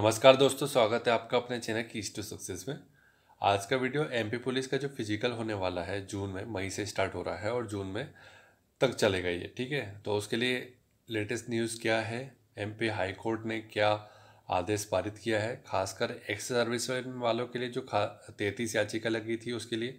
नमस्कार दोस्तों स्वागत है आपका अपने चैनल की टू सक्सेस में आज का वीडियो एमपी पुलिस का जो फिजिकल होने वाला है जून में मई से स्टार्ट हो रहा है और जून में तक चलेगा ये ठीक है तो उसके लिए लेटेस्ट न्यूज़ क्या है एमपी हाई कोर्ट ने क्या आदेश पारित किया है खासकर एक्स सर्विस वालों के लिए जो खा तैंतीस याचिका लगी थी उसके लिए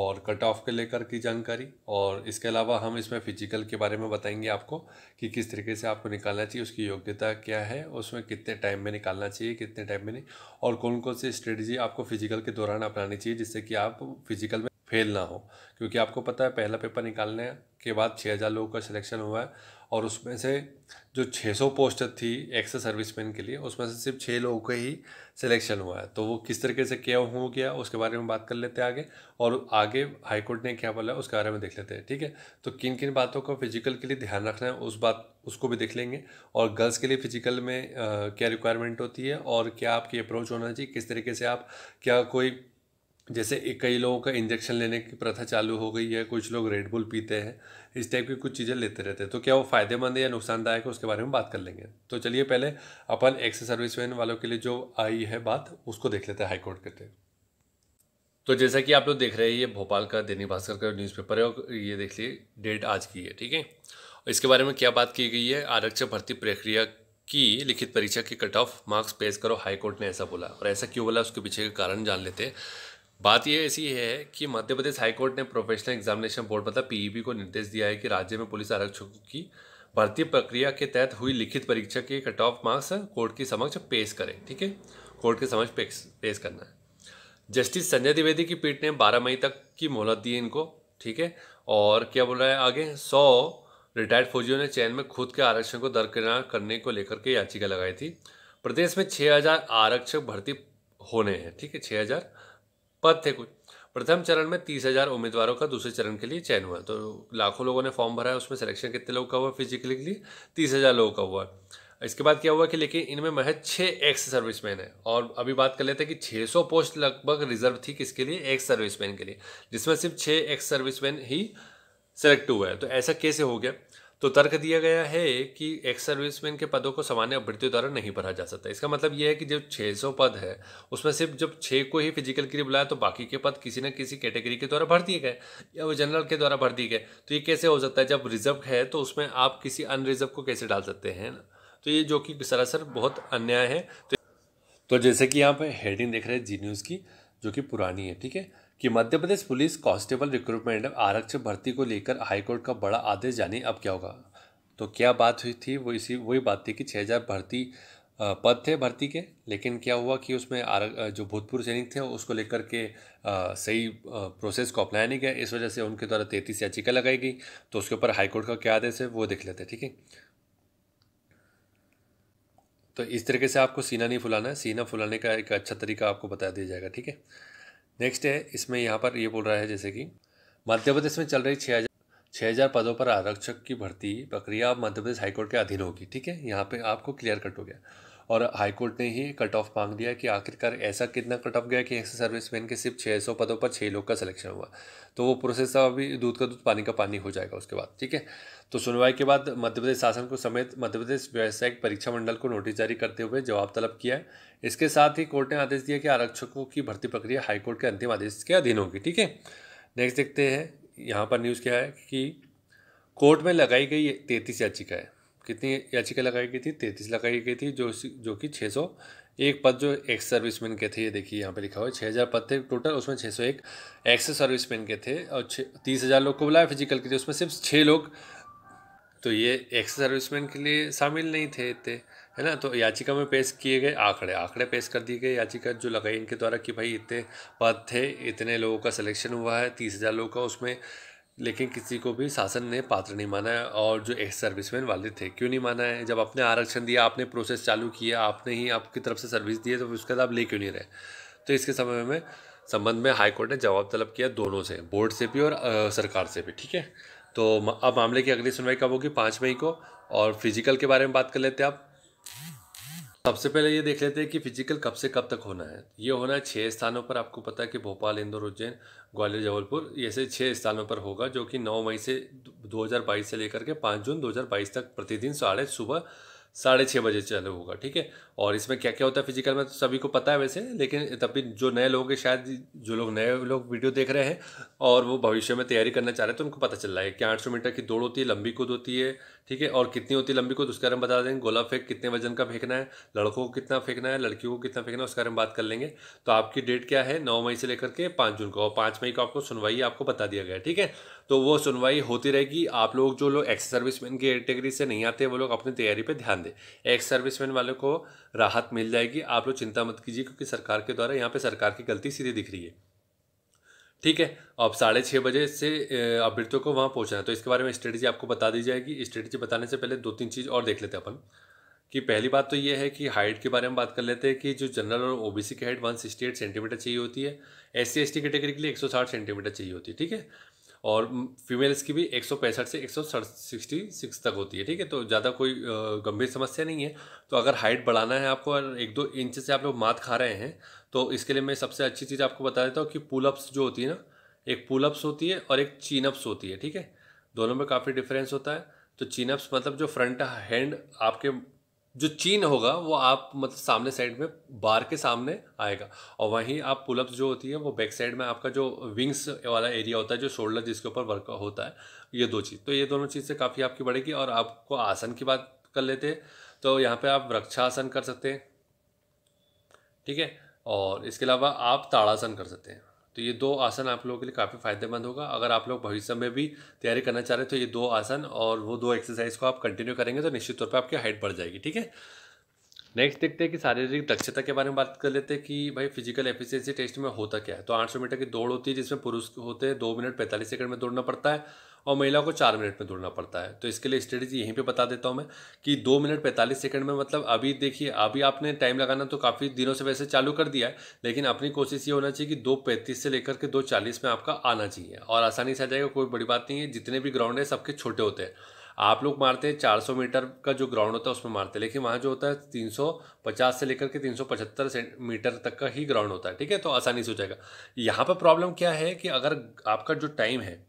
और कट ऑफ के लेकर की जानकारी और इसके अलावा हम इसमें फिजिकल के बारे में बताएंगे आपको कि किस तरीके से आपको निकालना चाहिए उसकी योग्यता क्या है उसमें कितने टाइम में निकालना चाहिए कितने टाइम में नहीं और कौन कौन सी स्ट्रेटजी आपको फिजिकल के दौरान अपनानी चाहिए जिससे कि आप फिजिकल में फेल ना हो क्योंकि आपको पता है पहला पेपर निकालने के बाद छः हज़ार लोगों का सिलेक्शन हुआ है और उसमें से जो 600 पोस्ट थी एक्स सर्विसमैन के लिए उसमें से सिर्फ छः लोगों का ही सिलेक्शन हुआ है तो वो किस तरीके से क्या हो गया उसके बारे में बात कर लेते हैं आगे और आगे हाईकोर्ट ने क्या बोला उसके बारे में देख लेते हैं ठीक है तो किन किन बातों का फिजिकल के लिए ध्यान रखना है उस बात उसको भी देख लेंगे और गर्ल्स के लिए फिजिकल में आ, क्या रिक्वायरमेंट होती है और क्या आपकी अप्रोच होना चाहिए किस तरीके से आप क्या कोई जैसे कई लोगों का इंजेक्शन लेने की प्रथा चालू हो गई है कुछ लोग रेडबुल पीते हैं इस टाइप की कुछ चीज़ें लेते रहते हैं तो क्या वो फ़ायदेमंद है या नुकसानदायक है उसके बारे में बात कर लेंगे तो चलिए पहले अपन एक्स सर्विसमैन वालों के लिए जो आई है बात उसको देख लेते हैं हाईकोर्ट के थे तो जैसा कि आप लोग देख रहे हैं ये भोपाल का दैनिक भास्कर का न्यूज़पेपर है और ये देख लिए डेट आज की है ठीक है इसके बारे में क्या बात की गई है आरक्षक भर्ती प्रक्रिया कि लिखित परीक्षा के कट ऑफ मार्क्स पेश करो हाईकोर्ट ने ऐसा बोला और ऐसा क्यों बोला उसके पीछे के कारण जान लेते हैं बात यह ऐसी है कि मध्य प्रदेश हाईकोर्ट ने प्रोफेशनल एग्जामिनेशन बोर्ड मतलब पीईबी e को निर्देश दिया है कि राज्य में पुलिस आरक्षकों की भर्ती प्रक्रिया के तहत हुई लिखित परीक्षा के कट ऑफ मार्क्स कोर्ट के समक्ष पेश करें ठीक है कोर्ट के समक्ष पेश पेश करना है जस्टिस संजय द्विवेदी की पीठ ने 12 मई तक की मोहलत दी इनको ठीक है और क्या बोल रहा है आगे सौ रिटायर्ड फौजियों ने चयन में खुद के आरक्षण को दरकिनार करने को लेकर के याचिका लगाई थी प्रदेश में छः आरक्षक भर्ती होने हैं ठीक है छः पद थे कुछ प्रथम चरण में तीस हज़ार उम्मीदवारों का दूसरे चरण के लिए चयन हुआ तो लाखों लोगों ने फॉर्म भरा है उसमें सिलेक्शन कितने लोगों का हुआ फिजिकली के लिए तीस हज़ार लोगों का हुआ इसके बाद क्या हुआ कि लेकिन इनमें महज छः एक्स सर्विसमैन है और अभी बात कर लेते हैं कि सौ पोस्ट लगभग रिजर्व थी किसके लिए एक्स सर्विसमैन के लिए जिसमें सिर्फ छः एक्स सर्विसमैन ही सेलेक्ट हुआ है तो ऐसा कैसे हो गया तो तर्क दिया गया है कि एक्स सर्विसमैन के पदों को सामान्य अभ्यर्थियों द्वारा नहीं भरा जा सकता इसका मतलब यह है कि जो 600 पद है उसमें सिर्फ जब छः को ही फिजिकल के लिए बुलाया तो बाकी के पद किसी न किसी कैटेगरी के द्वारा भर दिए गए या वो जनरल के द्वारा भर दिए गए तो ये कैसे हो सकता है जब रिजर्व है तो उसमें आप किसी अनरिजर्व को कैसे डाल सकते हैं तो ये जो कि सरासर बहुत अन्याय है तो, तो जैसे कि आप हेडिंग देख रहे हैं जी न्यूज़ की जो कि पुरानी है ठीक है कि Madhya Pradesh police constable recruitment आरक्षक भर्ती को लेकर हाईकोर्ट का बड़ा आदेश जाने अब क्या होगा तो क्या बात हुई थी वो इसी वही बात थी कि छः हज़ार भर्ती पद थे भर्ती के लेकिन क्या हुआ कि उसमें जो भूतपूर्व सैनिक थे उसको लेकर के सही प्रोसेस को अपनाया नहीं गया इस वजह से उनके द्वारा तैंतीस याचिका लगाई गई तो उसके ऊपर हाईकोर्ट का क्या आदेश है वो देख लेते हैं ठीक है तो इस तरीके से आपको सीना नहीं फुलाना है सीना फुलाने का एक अच्छा तरीका आपको बता दिया जाएगा ठीक है नेक्स्ट है इसमें यहाँ पर ये बोल रहा है जैसे कि मध्य प्रदेश में चल रही छः हज़ार छः हज़ार पदों पर आरक्षक की भर्ती प्रक्रिया अब मध्य प्रदेश हाईकोर्ट के अधीन होगी ठीक है यहाँ पे आपको क्लियर कट हो गया और हाईकोर्ट ने ही कट ऑफ मांग दिया कि आखिरकार ऐसा कितना कट ऑफ गया कि ऐसे सर्विसमैन के सिर्फ 600 पदों पर छः लोग का सिलेक्शन हुआ तो वो प्रोसेस था अभी दूध का दूध पानी का पानी हो जाएगा उसके बाद ठीक है तो सुनवाई के बाद मध्य प्रदेश शासन को समेत मध्य प्रदेश व्यावसायिक परीक्षा मंडल को नोटिस जारी करते हुए जवाब तलब किया है इसके साथ ही कोर्ट ने आदेश दिया कि आरक्षकों की भर्ती प्रक्रिया हाईकोर्ट के अंतिम आदेश के अधीन होगी ठीक है नेक्स्ट देखते हैं यहाँ पर न्यूज़ क्या है कि कोर्ट में लगाई गई तैंतीस याचिका है कितनी याचिका लगाई गई थी तैंतीस लगाई गई थी जो जो कि छः सौ एक पद जो एक्स सर्विसमैन के थे ये देखिए यहाँ पे लिखा हुआ है छः हज़ार पद थे टोटल उसमें छः सौ एक एक्स सर्विसमैन के थे और छः तीस हज़ार लोग को बुलाया फिजिकल के थे उसमें सिर्फ छः लोग तो ये एक्स सर्विसमैन के लिए शामिल नहीं थे इतने है ना तो याचिका में पेश किए गए आंकड़े आंकड़े पेश कर दिए गए याचिका जो लगाई इनके द्वारा कि भाई इतने पद थे इतने लोगों का सिलेक्शन हुआ है तीस हज़ार लोगों का उसमें लेकिन किसी को भी शासन ने पात्र नहीं माना है और जो एक्स सर्विसमैन वाले थे क्यों नहीं माना है जब आपने आरक्षण दिया आपने प्रोसेस चालू किया आपने ही आपकी तरफ से सर्विस दी है तो उसका लाभ ले क्यों नहीं रहे तो इसके समय में संबंध में हाईकोर्ट ने जवाब तलब किया दोनों से बोर्ड से भी और आ, सरकार से भी ठीक है तो अब मामले की अगली सुनवाई कब होगी पाँच मई को और फिजिकल के बारे में बात कर लेते हैं आप सबसे पहले ये देख लेते हैं कि फिजिकल कब से कब तक होना है ये होना है छः स्थानों पर आपको पता है कि भोपाल इंदौर उज्जैन ग्वालियर जबलपुर ऐसे छः स्थानों पर होगा जो कि 9 मई से 2022 से लेकर के 5 जून 2022 तक प्रतिदिन साढ़े सुबह साढ़े छः बजे चालू होगा ठीक है और इसमें क्या क्या होता है फिजिकल में तो सभी को पता है वैसे लेकिन तब भी जो नए लोग हैं शायद जो लोग नए लोग वीडियो देख रहे हैं और वो भविष्य में तैयारी करना चाह रहे हैं तो उनको पता चल रहा है कि आठ मीटर की दौड़ होती है लंबी कूद होती है ठीक है और कितनी होती है लंबी कूद उसके बारे में बता देंगे गोला फेंक कितने वजन का फेंकना है लड़कों को कितना फेंकना है लड़कियों को कितना फेंकना है उसके बारे में बात कर लेंगे तो आपकी डेट क्या है नौ मई से लेकर के पाँच जून को और पाँच मई को आपको सुनवाई आपको बता दिया गया ठीक है तो वो सुनवाई होती रहेगी आप लोग जो लोग एक्स सर्विसमैन की कैटेगरी से नहीं आते वो लोग अपनी तैयारी पर ध्यान दें एक्स सर्विसमैन वाले को राहत मिल जाएगी आप लोग चिंता मत कीजिए क्योंकि सरकार के द्वारा यहाँ पे सरकार की गलती सीधी दिख रही है ठीक है अब साढ़े छः बजे से अभ्यर्थियों को वहाँ पहुँचना है तो इसके बारे में स्ट्रेटजी आपको बता दी जाएगी स्ट्रेटजी बताने से पहले दो तीन चीज़ और देख लेते हैं अपन कि पहली बात तो ये है कि हाइट के बारे में बात कर लेते हैं कि जो जनरल और ओबीसी की हाइट एट सेंटीमीटर चाहिए होती है S C S T category के लिए साठ सेंटीमीटर चाहिए होती है ठीक है और फीमेल्स की भी एक से एक तक होती है ठीक है तो ज़्यादा कोई गंभीर समस्या नहीं है तो अगर हाइट बढ़ाना है आपको और एक दो इंच से आप लोग मात खा रहे हैं तो इसके लिए मैं सबसे अच्छी चीज़ आपको बता देता हूँ कि पुलअप्स जो होती है ना एक पुलअप्स होती है और एक चीनअप्स होती है ठीक है दोनों में काफ़ी डिफरेंस होता है तो चीनअप्स मतलब जो फ्रंट हैंड आपके जो चीन होगा वो आप मतलब सामने साइड में बार के सामने आएगा और वहीं आप पुलअप्स जो होती है वो बैक साइड में आपका जो विंग्स वाला एरिया होता है जो शोल्डर जिसके ऊपर वर्क होता है ये दो चीज़ तो ये दोनों चीज़ से काफ़ी आपकी बढ़ेगी और आपको आसन की बात कर लेते हैं तो यहाँ पर आप वृक्षासन कर सकते हैं ठीक है और इसके अलावा आप ताड़ासन कर सकते हैं तो ये दो आसन आप लोगों के लिए काफ़ी फायदेमंद होगा अगर आप लोग भविष्य में भी तैयारी करना चाह रहे हैं तो ये दो आसन और वो दो एक्सरसाइज को आप कंटिन्यू करेंगे तो निश्चित तौर पर आपकी हाइट बढ़ जाएगी ठीक है नेक्स्ट देखते हैं कि शारीरिक दक्षता के बारे में बात कर लेते हैं कि भाई फिजिकल एफिशिएंसी टेस्ट में होता क्या है तो 800 मीटर की दौड़ होती है जिसमें पुरुष होते हैं दो मिनट पैंतालीस सेकंड में दौड़ना पड़ता है और महिला को चार मिनट में दौड़ना पड़ता है तो इसके लिए स्ट्रेटेजी यहीं पे बता देता हूँ मैं कि दो मिनट पैंतालीस सेकंड में मतलब अभी देखिए अभी आपने टाइम लगाना तो काफ़ी दिनों से वैसे चालू कर दिया है लेकिन अपनी कोशिश ये होना चाहिए कि दो पैंतीस से लेकर के दो चालीस में आपका आना चाहिए और आसानी से आ जाएगा कोई बड़ी बात नहीं है जितने भी ग्राउंड है सबके छोटे होते हैं आप लोग मारते हैं चार सौ मीटर का जो ग्राउंड होता है उसमें मारते हैं लेकिन वहाँ जो होता है तीन सौ पचास से लेकर के तीन सौ पचहत्तर मीटर तक का ही ग्राउंड होता है ठीक है तो आसानी से हो जाएगा यहाँ पर प्रॉब्लम क्या है कि अगर आपका जो टाइम है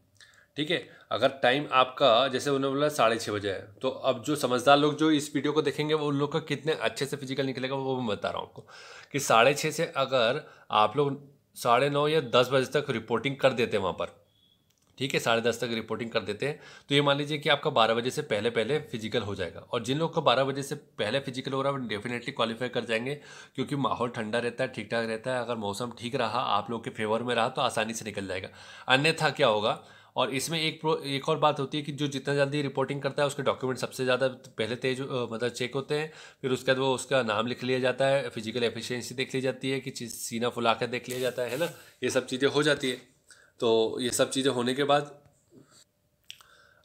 ठीक है अगर टाइम आपका जैसे उन्होंने बोला साढ़े छः बजे है तो अब जो समझदार लोग जो इस वीडियो को देखेंगे वो उन लोग का कितने अच्छे से फिजिकल निकलेगा वो मैं बता रहा हूँ आपको कि साढ़े छः से अगर आप लोग साढ़े नौ या दस बजे तक रिपोर्टिंग कर देते हैं वहाँ पर ठीक है साढ़े दस तक रिपोर्टिंग कर देते हैं तो ये मान लीजिए कि आपका बारह बजे से पहले पहले फिजिकल हो जाएगा और जिन लोग का बारह बजे से पहले फिजिकल हो रहा है वो डेफिनेटली क्वालिफाई कर जाएंगे क्योंकि माहौल ठंडा रहता है ठीक ठाक रहता है अगर मौसम ठीक रहा आप लोग के फेवर में रहा तो आसानी से निकल जाएगा अन्यथा क्या होगा और इसमें एक प्रो एक और बात होती है कि जो जितना जल्दी रिपोर्टिंग करता है उसके डॉक्यूमेंट सबसे ज़्यादा पहले तेज मतलब चेक होते हैं फिर उसके बाद वो उसका नाम लिख लिया जाता है फिजिकल एफिशिएंसी देख ली जाती है कि चीज़ सीना फुला कर देख लिया जाता है ना ये सब चीज़ें हो जाती है तो ये सब चीज़ें होने के बाद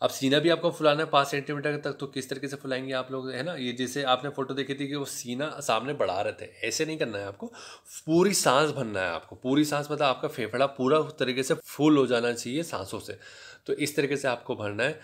अब सीना भी आपको फुलाना है पाँच सेंटीमीटर तक तो किस तरीके से फुलाएंगे आप लोग है ना ये जैसे आपने फोटो देखी थी कि वो सीना सामने बढ़ा रहे थे ऐसे नहीं करना है आपको पूरी सांस भरना है आपको पूरी सांस मतलब आपका फेफड़ा पूरा तरीके से फुल हो जाना चाहिए सांसों से तो इस तरीके से आपको भरना है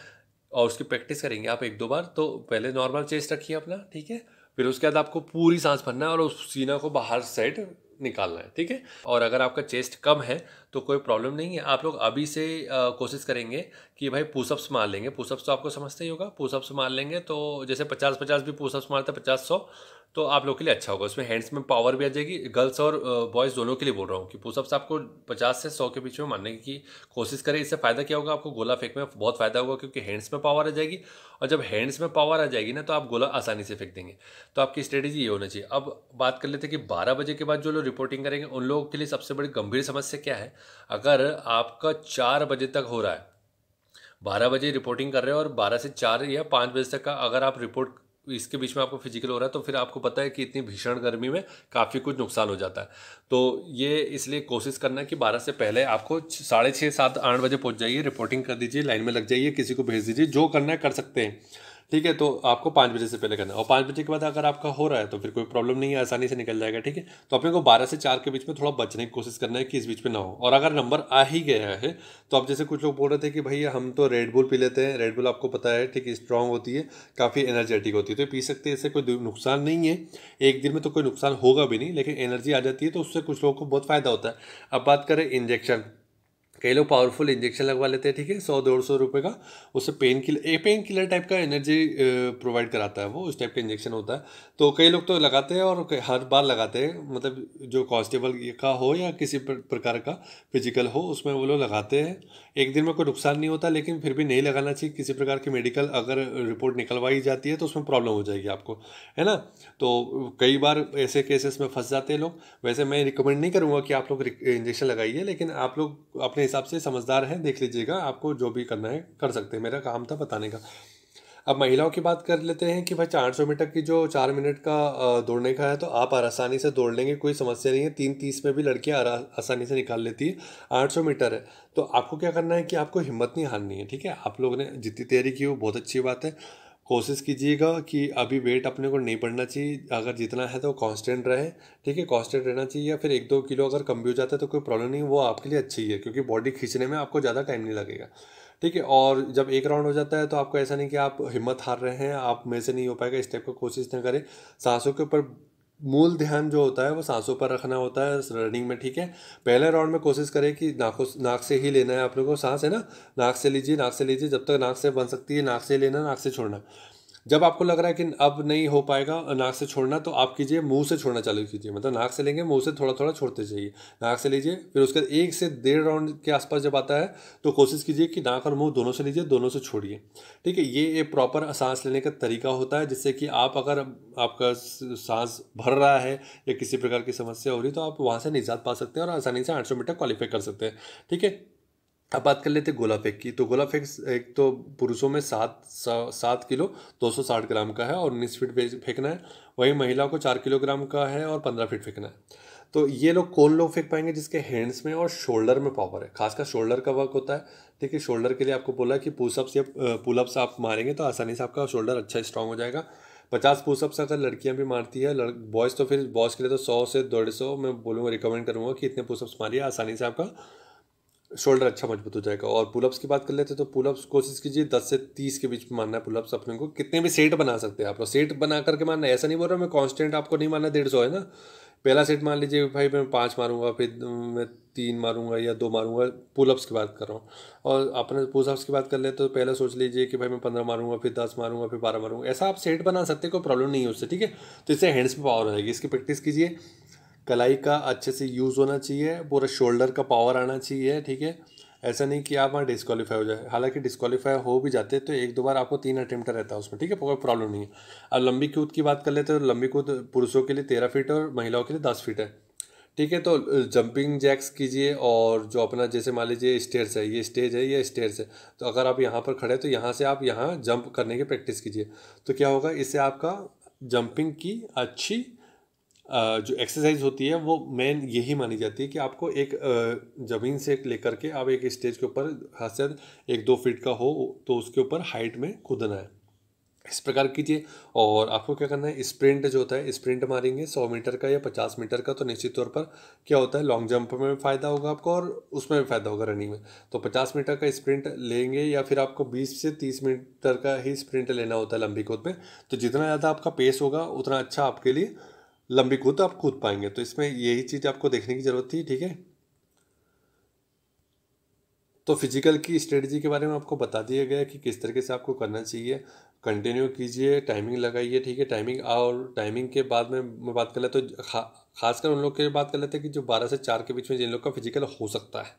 और उसकी प्रैक्टिस करेंगे आप एक दो बार तो पहले नॉर्मल चेस्ट रखिए अपना ठीक है फिर उसके बाद आपको पूरी सांस भरना है और उस सीना को बाहर साइड निकालना है ठीक है और अगर आपका चेस्ट कम है तो कोई प्रॉब्लम नहीं है आप लोग अभी से कोशिश करेंगे कि भाई पुशअप्स मार लेंगे पुशअप्स तो आपको समझते ही होगा पुशअप्स मार लेंगे तो जैसे पचास पचास भी पुशअप्स मारते पचास सौ तो आप लोग के लिए अच्छा होगा उसमें हैंड्स में पावर भी आ जाएगी गर्ल्स और बॉयज़ दोनों के लिए बोल रहा हूँ कि पुशअप्स आपको पचास से सौ के बीच में मानने की कोशिश करें इससे फ़ायदा क्या होगा आपको गोला फेंक में बहुत फ़ायदा होगा क्योंकि हैंड्स में पावर आ जाएगी और जब हैंड्स में पावर आ जाएगी ना तो आप गोला आसानी से फेंक देंगे तो आपकी स्ट्रेटेजी ये होना चाहिए अब बात कर लेते हैं कि बारह बजे के बाद जो लोग रिपोर्टिंग करेंगे उन लोगों के लिए सबसे बड़ी गंभीर समस्या क्या है अगर आपका चार बजे तक हो रहा है बारह बजे रिपोर्टिंग कर रहे हो और बारह से चार या पाँच बजे तक का अगर आप रिपोर्ट इसके बीच में आपको फिजिकल हो रहा है तो फिर आपको पता है कि इतनी भीषण गर्मी में काफ़ी कुछ नुकसान हो जाता है तो ये इसलिए कोशिश करना कि बारह से पहले आपको साढ़े छः सात आठ बजे पहुंच जाइए रिपोर्टिंग कर दीजिए लाइन में लग जाइए किसी को भेज दीजिए जो करना है कर सकते हैं ठीक है तो आपको पाँच बजे से पहले करना है और पाँच बजे के बाद अगर आपका हो रहा है तो फिर कोई प्रॉब्लम नहीं है आसानी से निकल जाएगा ठीक है तो अपने को बारह से चार के बीच में थोड़ा बचने की कोशिश करना है कि इस बीच में ना हो और अगर नंबर आ ही गया है तो आप जैसे कुछ लोग बोल रहे थे कि भैया हम तो रेडबुल पी लेते हैं रेडबुल आपको पता है ठीक है स्ट्रांग होती है काफ़ी एनर्जेटिक होती है तो पी सकते हैं इससे कोई नुकसान नहीं है एक दिन में तो कोई नुकसान होगा भी नहीं लेकिन एनर्जी आ जाती है तो उससे कुछ लोगों को बहुत फ़ायदा होता है अब बात करें इंजेक्शन कई लोग पावरफुल इंजेक्शन लगवा लेते हैं ठीक है सौ डेढ़ सौ रुपये का उससे painkiller a painkiller type का एनर्जी प्रोवाइड कराता है वो उस टाइप का इंजेक्शन होता है तो कई लोग तो लगाते हैं और हर बार लगाते हैं मतलब जो कॉन्स्टेबल का हो या किसी प्रकार का फिजिकल हो उसमें वो लोग लगाते हैं एक दिन में कोई नुकसान नहीं होता लेकिन फिर भी नहीं लगाना चाहिए किसी प्रकार की मेडिकल अगर रिपोर्ट निकलवाई जाती है तो उसमें प्रॉब्लम हो जाएगी आपको है ना तो कई बार ऐसे केसेस में फंस जाते हैं लोग वैसे मैं रिकमेंड नहीं करूँगा कि आप लोग इंजेक्शन लगाइए लेकिन आप लोग अपने हिसाब से समझदार हैं देख लीजिएगा आपको जो भी करना है कर सकते हैं मेरा काम था बताने का अब महिलाओं की बात कर लेते हैं कि भाई चार सौ मीटर की जो चार मिनट का दौड़ने का है तो आप आसानी से दौड़ लेंगे कोई समस्या नहीं है तीन तीस में भी लड़कियाँ आसानी से निकाल लेती है आठ सौ मीटर है तो आपको क्या करना है कि आपको हिम्मत नहीं हारनी है ठीक है आप लोगों ने जितनी तैयारी की वो बहुत अच्छी बात है कोशिश कीजिएगा कि अभी वेट अपने को नहीं बढ़ना चाहिए अगर जितना है तो कांस्टेंट रहे ठीक है कांस्टेंट रहना चाहिए या फिर एक दो किलो अगर कम भी हो जाता है तो कोई प्रॉब्लम नहीं वो आपके लिए अच्छी है क्योंकि बॉडी खींचने में आपको ज़्यादा टाइम नहीं लगेगा ठीक है और जब एक राउंड हो जाता है तो आपको ऐसा नहीं कि आप हिम्मत हार रहे हैं आप में से नहीं हो पाएगा इस टाइप का कोशिश ना करें सांसों के ऊपर मूल ध्यान जो होता है वो सांसों पर रखना होता है रनिंग में ठीक है पहले राउंड में कोशिश करें कि नाकों नाक से ही लेना है आप लोगों को सांस है ना नाक से लीजिए नाक से लीजिए जब तक नाक से बन सकती है नाक से लेना नाक से छोड़ना जब आपको लग रहा है कि अब नहीं हो पाएगा नाक से छोड़ना तो आप कीजिए मुंह से छोड़ना चालू कीजिए मतलब नाक से लेंगे मुंह से थोड़ा थोड़ा छोड़ते जाइए नाक से लीजिए फिर उसके बाद एक से डेढ़ राउंड के आसपास जब आता है तो कोशिश कीजिए कि नाक और मुंह दोनों से लीजिए दोनों से छोड़िए ठीक है ये एक प्रॉपर सांस लेने का तरीका होता है जिससे कि आप अगर आपका सांस भर रहा है या किसी प्रकार की समस्या हो रही तो आप वहाँ से निजात पा सकते हैं और आसानी से आठ मीटर क्वालिफाई कर सकते हैं ठीक है अब बात कर लेते गोला फेंक की तो गोला फेंक एक तो पुरुषों में सात सात किलो दो सौ साठ ग्राम का है और उन्नीस फीट फेंकना है वहीं महिला को चार किलोग्राम का है और पंद्रह फीट फेंकना है तो ये लोग कौन लोग फेंक पाएंगे जिसके हैंड्स में और शोल्डर में पावर है खासकर शोल्डर का वर्क होता है ठीक है शोल्डर के लिए आपको बोला कि पुशअप्स या पुलअप्स आप मारेंगे तो आसानी से आपका शोल्डर अच्छा स्ट्रांग हो जाएगा पचास पुशअप्स अगर लड़कियां भी मारती है बॉयज़ तो फिर बॉयज़ के लिए तो सौ से डेढ़ सौ मैं बोलूँगा रिकमेंड करूँगा कि इतने पुशअप्स मारिए आसानी से आपका शोल्डर अच्छा मजबूत हो जाएगा और पुलअप्स की बात कर लेते हैं तो पुलअप्स कोशिश कीजिए दस से तीस के बीच में मानना है पुलअप्स अपने को कितने भी सेट बना सकते हैं आप लोग सेट बना करके मानना है ऐसा नहीं बोल रहा मैं कांस्टेंट आपको नहीं मानना डेढ़ सौ है ना पहला सेट मान लीजिए भाई मैं पाँच मारूंगा फिर मैं तीन मारूंगा या दो मारूंगा पुलअप्स की बात कर रहा हूँ और अपने पुलअप्स की बात कर ले तो पहले सोच लीजिए कि भाई मैं पंद्रह मारूंगा फिर दस मारूंगा फिर बारह मारूंगा ऐसा आप सेट बना सकते हैं कोई प्रॉब्लम नहीं है उससे ठीक है तो इससे हैंड्स में पावर रहेगी इसकी प्रैक्टिस कीजिए कलाई का अच्छे से यूज़ होना चाहिए पूरा शोल्डर का पावर आना चाहिए ठीक है ऐसा नहीं कि आप वहाँ डिस्कालीफाई हो जाए हालांकि डिस्कालीफाई हो भी जाते तो एक दो बार आपको तीन अटैम्प्ट रहता है उसमें ठीक है कोई प्रॉब्लम नहीं है अब लंबी कूद की बात कर लेते तो लंबी कूद पुरुषों के लिए तेरह फीट और महिलाओं के लिए दस फीट है ठीक है तो जंपिंग जैक्स कीजिए और जो अपना जैसे मान लीजिए स्टेयर्स है ये स्टेज है ये स्टेयर्स है तो अगर आप यहाँ पर खड़े तो यहाँ से आप यहाँ जंप करने की प्रैक्टिस कीजिए तो क्या होगा इससे आपका जंपिंग की अच्छी जो एक्सरसाइज होती है वो मेन यही मानी जाती है कि आपको एक ज़मीन से लेकर के आप एक स्टेज के ऊपर खासकर एक दो फीट का हो तो उसके ऊपर हाइट में कूदना है इस प्रकार कीजिए और आपको क्या करना है स्प्रिंट जो होता है स्प्रिंट मारेंगे सौ मीटर का या पचास मीटर का तो निश्चित तौर पर क्या होता है लॉन्ग जंप में भी फ़ायदा होगा आपको और उसमें भी फ़ायदा होगा रनिंग में तो पचास मीटर का स्प्रिंट लेंगे या फिर आपको बीस से तीस मीटर का ही स्प्रिंट लेना होता है लंबी कूद में तो जितना ज़्यादा आपका पेस होगा उतना अच्छा आपके लिए लंबी कूद तो आप कूद पाएंगे तो इसमें यही चीज़ आपको देखने की ज़रूरत थी ठीक है तो फिजिकल की स्ट्रेटजी के बारे में आपको बता दिया गया कि किस तरीके से आपको करना चाहिए कंटिन्यू कीजिए टाइमिंग लगाइए ठीक है टाइमिंग और टाइमिंग के बाद में मैं बात कर लेता तो खा, खासकर उन लोग के बात कर लेते हैं कि जो बारह से चार के बीच में जिन लोग का फिजिकल हो सकता है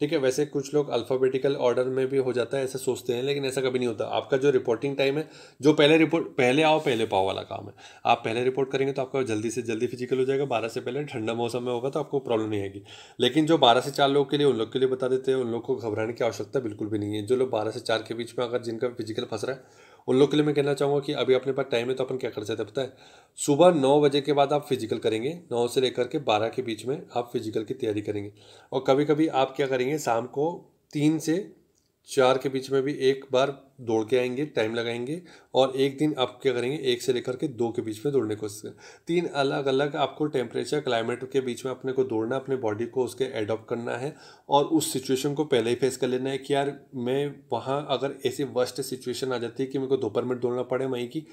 ठीक है वैसे कुछ लोग अल्फ़ाबेटिकल ऑर्डर में भी हो जाता है ऐसे सोचते हैं लेकिन ऐसा कभी नहीं होता आपका जो रिपोर्टिंग टाइम है जो पहले रिपोर्ट पहले आओ पहले पाओ वाला काम है आप पहले रिपोर्ट करेंगे तो आपका जल्दी से जल्दी फिजिकल हो जाएगा बारह से पहले ठंडा मौसम में होगा तो आपको प्रॉब्लम नहीं आएगी लेकिन जो बारह से चार लोग के लिए उन लोग के लिए बता देते हैं उन लोग को घबराने की आवश्यकता बिल्कुल भी नहीं है जो लोग बारह से चार के बीच में अगर जिनका फिजिकल फंस रहा है उन लोग के लिए मैं कहना चाहूँगा कि अभी अपने पास टाइम है तो अपन क्या कर सकते हैं पता है सुबह नौ बजे के बाद आप फिजिकल करेंगे नौ से लेकर के बारह के बीच में आप फिजिकल की तैयारी करेंगे और कभी कभी आप क्या करेंगे शाम को तीन से चार के बीच में भी एक बार दौड़ के आएंगे टाइम लगाएंगे और एक दिन आप क्या करेंगे एक से लेकर के दो के बीच में दौड़ने की कोशिश करें तीन अलग अलग आपको टेम्परेचर क्लाइमेट के बीच में अपने को दौड़ना अपने बॉडी को उसके एडॉप्ट करना है और उस सिचुएशन को पहले ही फेस कर लेना है कि यार मैं वहाँ अगर ऐसी वर्स्ट सिचुएशन आ जाती है कि मेरे को दोपहर में दौड़ना पड़े वहीं की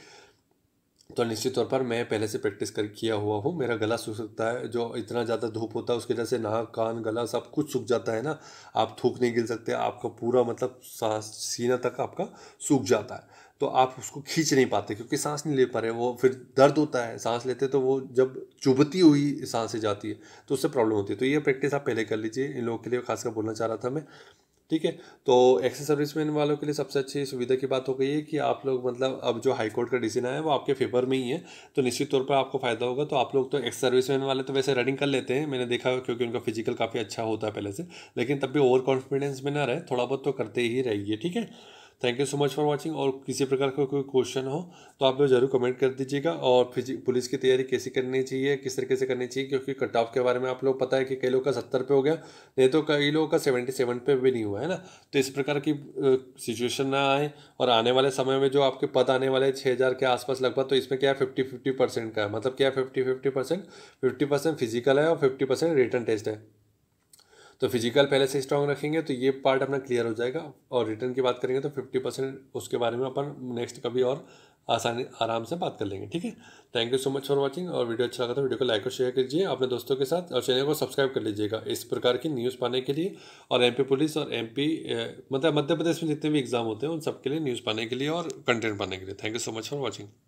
तो निश्चित तौर पर मैं पहले से प्रैक्टिस कर किया हुआ हूँ मेरा गला सूख सकता है जो इतना ज़्यादा धूप होता है उसकी वजह से नाक कान गला सब कुछ सूख जाता है ना आप थूक नहीं गिर सकते आपका पूरा मतलब सांस सीना तक आपका सूख जाता है तो आप उसको खींच नहीं पाते क्योंकि सांस नहीं ले पा रहे वो फिर दर्द होता है सांस लेते तो वो जब चुभती हुई सांसें जाती है तो उससे प्रॉब्लम होती है तो ये प्रैक्टिस आप पहले कर लीजिए इन लोगों के लिए खासकर बोलना चाह रहा था मैं ठीक है तो एक्सेस सर्विसमैन वालों के लिए सबसे अच्छी सुविधा की बात हो गई है कि आप लोग मतलब अब जो हाई कोर्ट का डिसीजन है वो आपके फेवर में ही है तो निश्चित तौर पर आपको फ़ायदा होगा तो आप लोग तो एक्सेस सर्विसमैन वाले तो वैसे रनिंग कर लेते हैं मैंने देखा क्योंकि उनका फिजिकल काफ़ी अच्छा होता है पहले से लेकिन तब भी ओवर कॉन्फिडेंस में ना रहे थोड़ा बहुत तो करते ही रहिए ठीक है thank you so much for watching और किसी प्रकार का कोई क्वेश्चन हो तो आप लोग जरूर कमेंट कर दीजिएगा और पुलिस की तैयारी कैसे करनी चाहिए किस तरीके से करनी चाहिए क्योंकि कट ऑफ के बारे में आप लोग पता है कि कई लोग का सत्तर पे हो गया नहीं तो कई लोगों का सेवेंटी सेवन पे भी नहीं हुआ है ना तो इस प्रकार की सिचुएशन ना आए और आने वाले समय में जो आपके पद आने वाले छः हज़ार के आसपास लगभग तो इसमें क्या है फिफ्टी फिफ्टी परसेंट का है मतलब क्या है fifty fifty percent fifty percent physical है और फिफ्टी परसेंट रिटर्न टेस्ट है तो फिजिकल पहले से स्ट्रांग रखेंगे तो ये पार्ट अपना क्लियर हो जाएगा और रिटर्न की बात करेंगे तो फिफ्टी परसेंट उसके बारे में अपन नेक्स्ट कभी और आसानी आराम से बात कर लेंगे ठीक है thank you so much for watching और वीडियो अच्छा लगा तो वीडियो को लाइक और शेयर कीजिए अपने दोस्तों के साथ और चैनल को सब्सक्राइब कर लीजिएगा इस प्रकार की न्यूज़ पाने के लिए और एमपी पुलिस और एमपी मतलब मध्य प्रदेश में जितने भी एग्जाम होते हैं उन सबके लिए न्यूज़ पाने के लिए और कंटेंट पाने के लिए thank you so much for watching